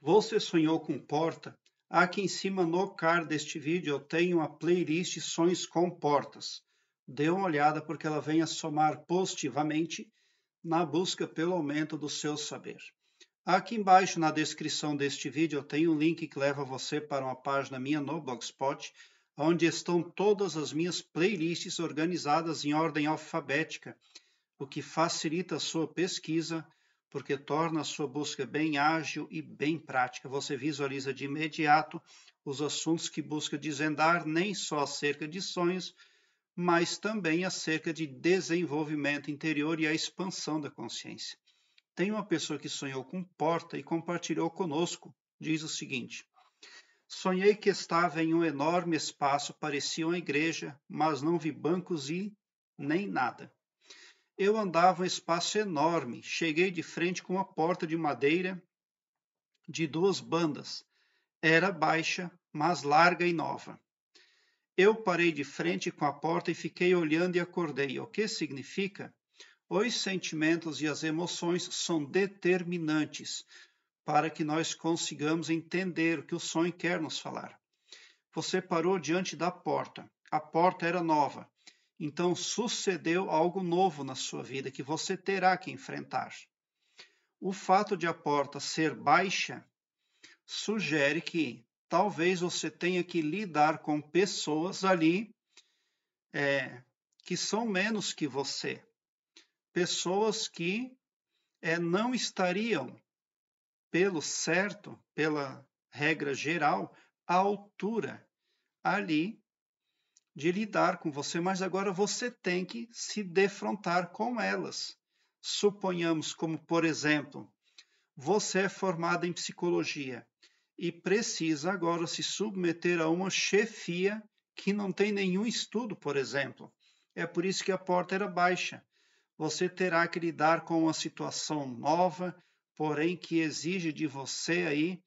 Você sonhou com porta? Aqui em cima no card deste vídeo eu tenho a playlist Sonhos com Portas. Dê uma olhada porque ela vem a somar positivamente na busca pelo aumento do seu saber. Aqui embaixo na descrição deste vídeo eu tenho um link que leva você para uma página minha no Blogspot, onde estão todas as minhas playlists organizadas em ordem alfabética, o que facilita a sua pesquisa porque torna a sua busca bem ágil e bem prática. Você visualiza de imediato os assuntos que busca desvendar, nem só acerca de sonhos, mas também acerca de desenvolvimento interior e a expansão da consciência. Tem uma pessoa que sonhou com porta e compartilhou conosco. Diz o seguinte: Sonhei que estava em um enorme espaço, parecia uma igreja, mas não vi bancos e nem nada. Eu andava um espaço enorme, cheguei de frente com uma porta de madeira de duas bandas. Era baixa, mas larga e nova. Eu parei de frente com a porta e fiquei olhando e acordei. O que significa? Os sentimentos e as emoções são determinantes para que nós consigamos entender o que o sonho quer nos falar. Você parou diante da porta. A porta era nova. Então sucedeu algo novo na sua vida que você terá que enfrentar. O fato de a porta ser baixa sugere que talvez você tenha que lidar com pessoas ali é, que são menos que você, pessoas que é, não estariam, pelo certo, pela regra geral, à altura ali de lidar com você, mas agora você tem que se defrontar com elas. Suponhamos como, por exemplo, você é formado em psicologia e precisa agora se submeter a uma chefia que não tem nenhum estudo, por exemplo. É por isso que a porta era baixa. Você terá que lidar com uma situação nova, porém que exige de você aí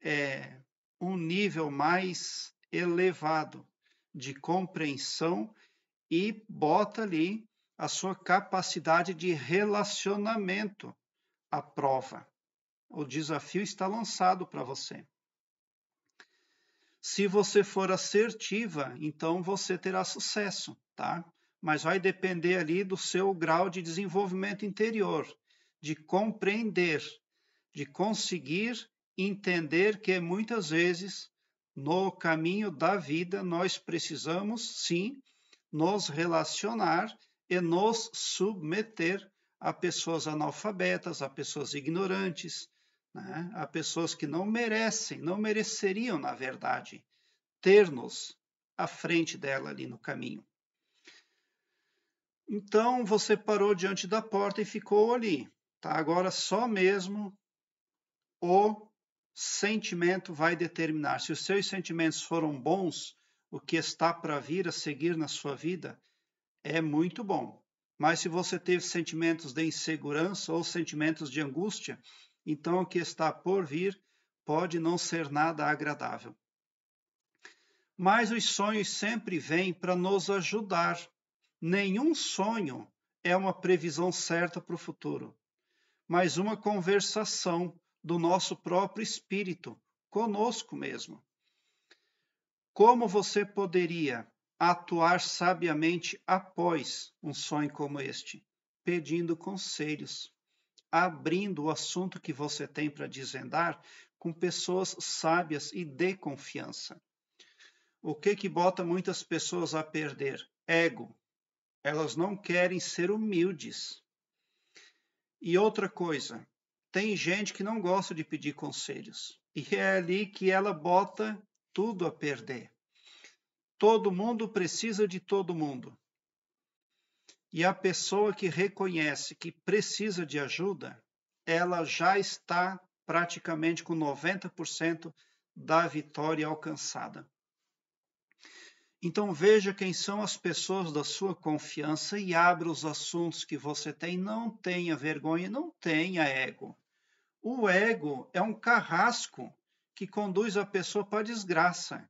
é, um nível mais elevado de compreensão e bota ali a sua capacidade de relacionamento à prova. O desafio está lançado para você. Se você for assertiva, então você terá sucesso, tá? Mas vai depender ali do seu grau de desenvolvimento interior, de compreender, de conseguir entender que muitas vezes no caminho da vida, nós precisamos, sim, nos relacionar e nos submeter a pessoas analfabetas, a pessoas ignorantes, né? a pessoas que não merecem, não mereceriam, na verdade, ter-nos à frente dela ali no caminho. Então você parou diante da porta e ficou ali. Tá? Agora só mesmo o sentimento vai determinar. Se os seus sentimentos foram bons, o que está para vir a seguir na sua vida é muito bom. Mas se você teve sentimentos de insegurança ou sentimentos de angústia, então o que está por vir pode não ser nada agradável. Mas os sonhos sempre vêm para nos ajudar. Nenhum sonho é uma previsão certa para o futuro, mas uma conversação do nosso próprio espírito, conosco mesmo. Como você poderia atuar sabiamente após um sonho como este? Pedindo conselhos, abrindo o assunto que você tem para desvendar com pessoas sábias e de confiança. O que que bota muitas pessoas a perder? Ego. Elas não querem ser humildes. E outra coisa, tem gente que não gosta de pedir conselhos. E é ali que ela bota tudo a perder. Todo mundo precisa de todo mundo. E a pessoa que reconhece que precisa de ajuda, ela já está praticamente com 90% da vitória alcançada. Então veja quem são as pessoas da sua confiança e abra os assuntos que você tem. Não tenha vergonha, não tenha ego. O ego é um carrasco que conduz a pessoa para a desgraça.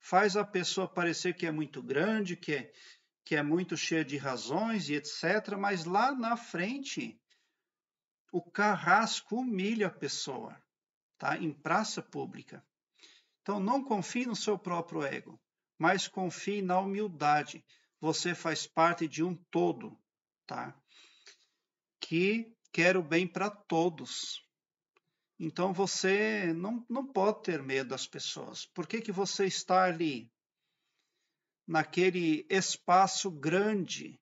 Faz a pessoa parecer que é muito grande, que é, que é muito cheia de razões e etc. Mas lá na frente, o carrasco humilha a pessoa tá? em praça pública. Então, não confie no seu próprio ego, mas confie na humildade. Você faz parte de um todo, tá? Que quero bem para todos. Então você não, não pode ter medo das pessoas. Por que, que você está ali, naquele espaço grande,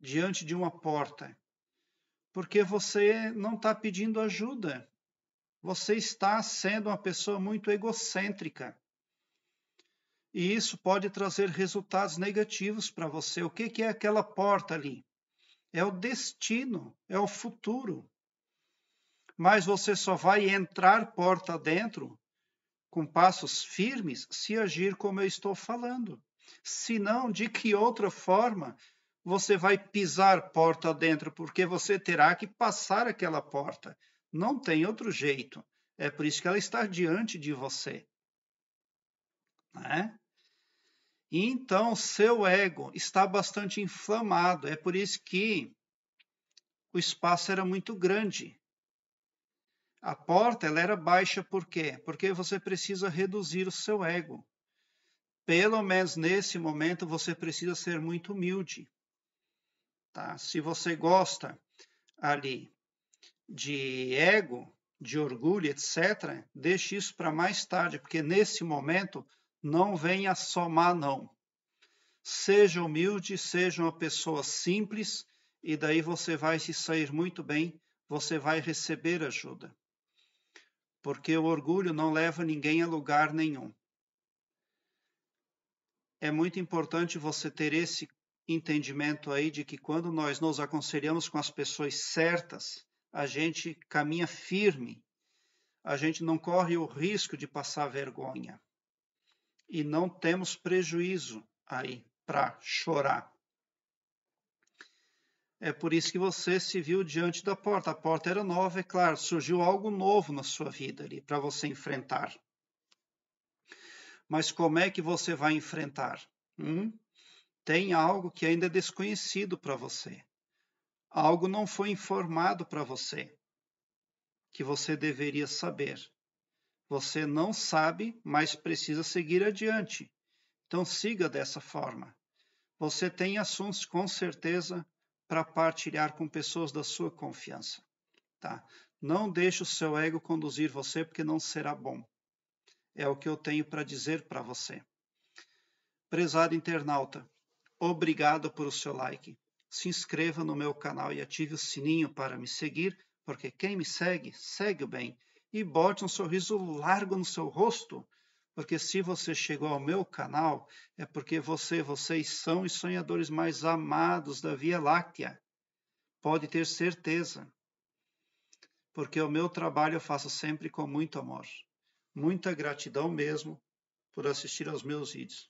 diante de uma porta? Porque você não está pedindo ajuda. Você está sendo uma pessoa muito egocêntrica. E isso pode trazer resultados negativos para você. O que, que é aquela porta ali? É o destino, é o futuro mas você só vai entrar porta dentro com passos firmes se agir como eu estou falando. Se não, de que outra forma você vai pisar porta dentro? Porque você terá que passar aquela porta. Não tem outro jeito. É por isso que ela está diante de você. Né? Então, seu ego está bastante inflamado. É por isso que o espaço era muito grande. A porta ela era baixa por quê? Porque você precisa reduzir o seu ego. Pelo menos nesse momento você precisa ser muito humilde. Tá? Se você gosta ali de ego, de orgulho, etc., deixe isso para mais tarde, porque nesse momento não venha somar não. Seja humilde, seja uma pessoa simples e daí você vai se sair muito bem, você vai receber ajuda porque o orgulho não leva ninguém a lugar nenhum. É muito importante você ter esse entendimento aí de que quando nós nos aconselhamos com as pessoas certas, a gente caminha firme, a gente não corre o risco de passar vergonha e não temos prejuízo aí para chorar. É por isso que você se viu diante da porta. A porta era nova, é claro, surgiu algo novo na sua vida ali para você enfrentar. Mas como é que você vai enfrentar? Hum? Tem algo que ainda é desconhecido para você. Algo não foi informado para você que você deveria saber. Você não sabe, mas precisa seguir adiante. Então siga dessa forma. Você tem assuntos com certeza para partilhar com pessoas da sua confiança. Tá? Não deixe o seu ego conduzir você, porque não será bom. É o que eu tenho para dizer para você. Prezado internauta, obrigado por o seu like. Se inscreva no meu canal e ative o sininho para me seguir, porque quem me segue, segue o bem. E bote um sorriso largo no seu rosto porque se você chegou ao meu canal, é porque você, vocês são os sonhadores mais amados da Via Láctea. Pode ter certeza. Porque o meu trabalho eu faço sempre com muito amor. Muita gratidão mesmo por assistir aos meus vídeos.